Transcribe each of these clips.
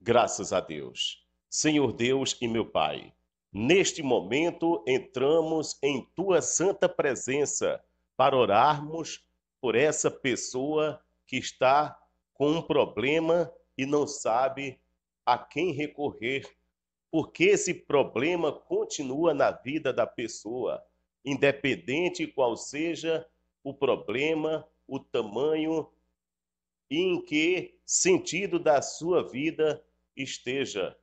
Graças a Deus. Senhor Deus e meu Pai, neste momento entramos em tua santa presença para orarmos por essa pessoa que está com um problema e não sabe a quem recorrer, porque esse problema continua na vida da pessoa, independente qual seja o problema, o tamanho e em que sentido da sua vida esteja,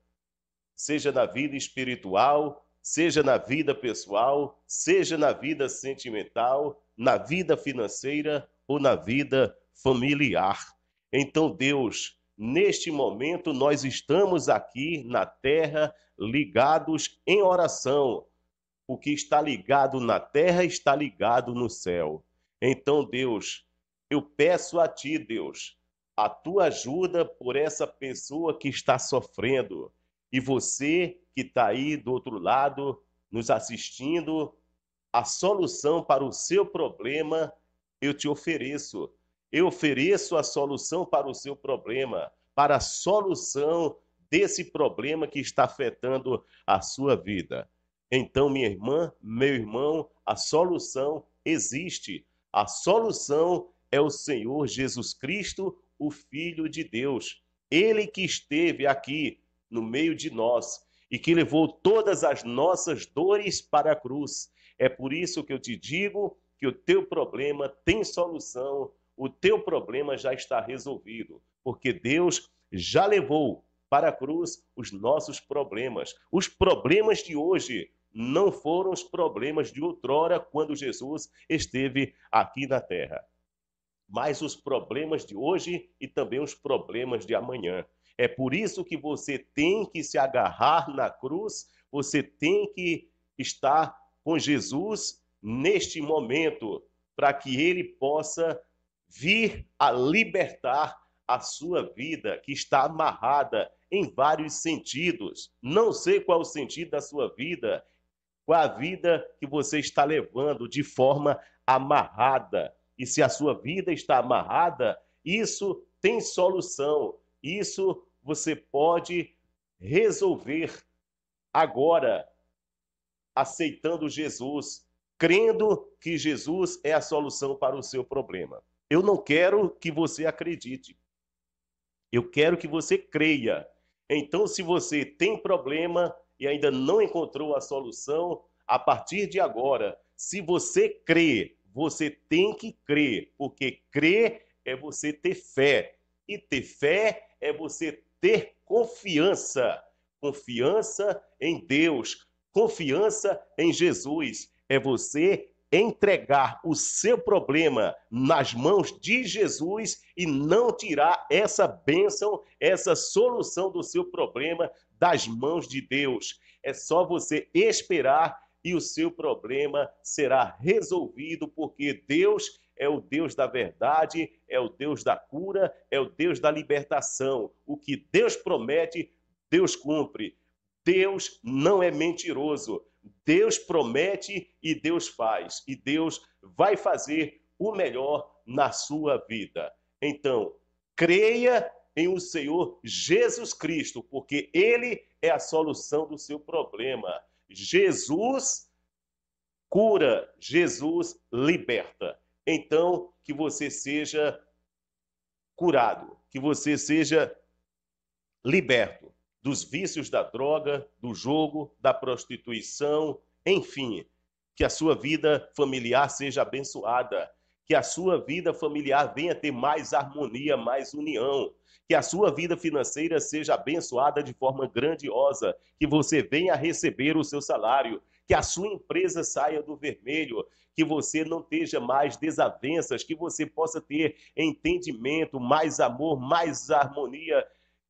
seja na vida espiritual, seja na vida pessoal, seja na vida sentimental, na vida financeira ou na vida familiar. Então, Deus, neste momento nós estamos aqui na terra ligados em oração. O que está ligado na terra está ligado no céu. Então, Deus, eu peço a ti, Deus, a tua ajuda por essa pessoa que está sofrendo. E você que está aí do outro lado, nos assistindo, a solução para o seu problema eu te ofereço. Eu ofereço a solução para o seu problema, para a solução desse problema que está afetando a sua vida. Então, minha irmã, meu irmão, a solução existe. A solução é o Senhor Jesus Cristo, o Filho de Deus, ele que esteve aqui no meio de nós e que levou todas as nossas dores para a cruz. É por isso que eu te digo que o teu problema tem solução, o teu problema já está resolvido, porque Deus já levou para a cruz os nossos problemas. Os problemas de hoje não foram os problemas de outrora quando Jesus esteve aqui na terra mas os problemas de hoje e também os problemas de amanhã. É por isso que você tem que se agarrar na cruz, você tem que estar com Jesus neste momento, para que ele possa vir a libertar a sua vida que está amarrada em vários sentidos. Não sei qual o sentido da sua vida, qual a vida que você está levando de forma amarrada. E se a sua vida está amarrada, isso tem solução. Isso você pode resolver agora, aceitando Jesus, crendo que Jesus é a solução para o seu problema. Eu não quero que você acredite. Eu quero que você creia. Então, se você tem problema e ainda não encontrou a solução, a partir de agora, se você crê você tem que crer, porque crer é você ter fé, e ter fé é você ter confiança. Confiança em Deus, confiança em Jesus. É você entregar o seu problema nas mãos de Jesus e não tirar essa bênção, essa solução do seu problema das mãos de Deus. É só você esperar e o seu problema será resolvido, porque Deus é o Deus da verdade, é o Deus da cura, é o Deus da libertação. O que Deus promete, Deus cumpre. Deus não é mentiroso. Deus promete e Deus faz. E Deus vai fazer o melhor na sua vida. Então, creia em o Senhor Jesus Cristo, porque Ele é a solução do seu problema. Jesus cura, Jesus liberta. Então, que você seja curado, que você seja liberto dos vícios da droga, do jogo, da prostituição, enfim, que a sua vida familiar seja abençoada, que a sua vida familiar venha ter mais harmonia, mais união, que a sua vida financeira seja abençoada de forma grandiosa, que você venha a receber o seu salário, que a sua empresa saia do vermelho, que você não tenha mais desavenças, que você possa ter entendimento, mais amor, mais harmonia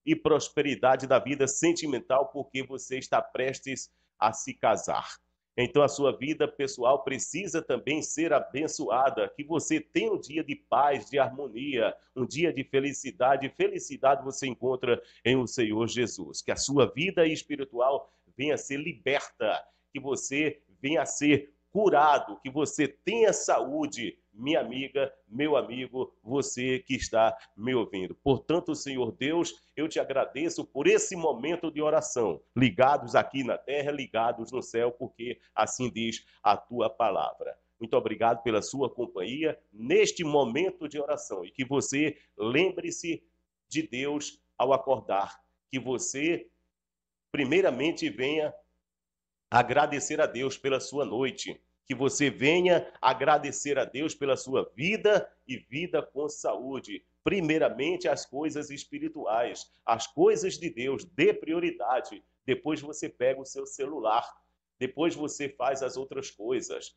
e prosperidade da vida sentimental, porque você está prestes a se casar. Então a sua vida pessoal precisa também ser abençoada, que você tenha um dia de paz, de harmonia, um dia de felicidade. Felicidade você encontra em o Senhor Jesus. Que a sua vida espiritual venha a ser liberta, que você venha a ser curado, que você tenha saúde, minha amiga, meu amigo, você que está me ouvindo. Portanto, Senhor Deus, eu te agradeço por esse momento de oração, ligados aqui na terra, ligados no céu, porque assim diz a tua palavra. Muito obrigado pela sua companhia neste momento de oração e que você lembre-se de Deus ao acordar, que você primeiramente venha agradecer a Deus pela sua noite, que você venha agradecer a Deus pela sua vida e vida com saúde. Primeiramente, as coisas espirituais, as coisas de Deus, dê prioridade. Depois você pega o seu celular, depois você faz as outras coisas.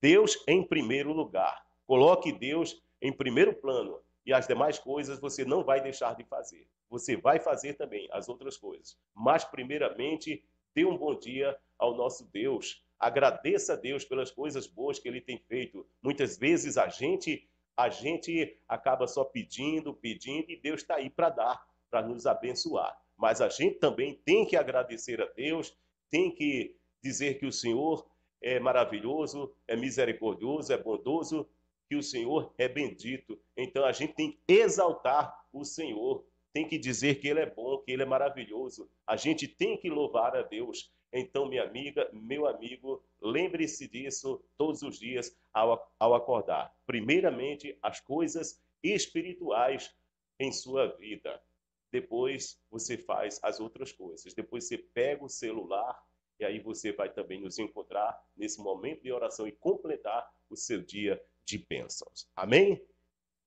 Deus em primeiro lugar. Coloque Deus em primeiro plano e as demais coisas você não vai deixar de fazer. Você vai fazer também as outras coisas, mas primeiramente dê um bom dia ao nosso Deus Agradeça a Deus pelas coisas boas que ele tem feito. Muitas vezes a gente a gente acaba só pedindo, pedindo e Deus está aí para dar, para nos abençoar. Mas a gente também tem que agradecer a Deus, tem que dizer que o Senhor é maravilhoso, é misericordioso, é bondoso, que o Senhor é bendito. Então a gente tem que exaltar o Senhor, tem que dizer que Ele é bom, que Ele é maravilhoso. A gente tem que louvar a Deus. Então, minha amiga, meu amigo, lembre-se disso todos os dias ao, ao acordar. Primeiramente, as coisas espirituais em sua vida. Depois, você faz as outras coisas. Depois, você pega o celular e aí você vai também nos encontrar nesse momento de oração e completar o seu dia de bênçãos. Amém?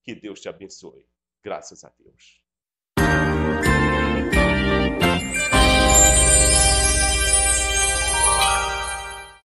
Que Deus te abençoe. Graças a Deus.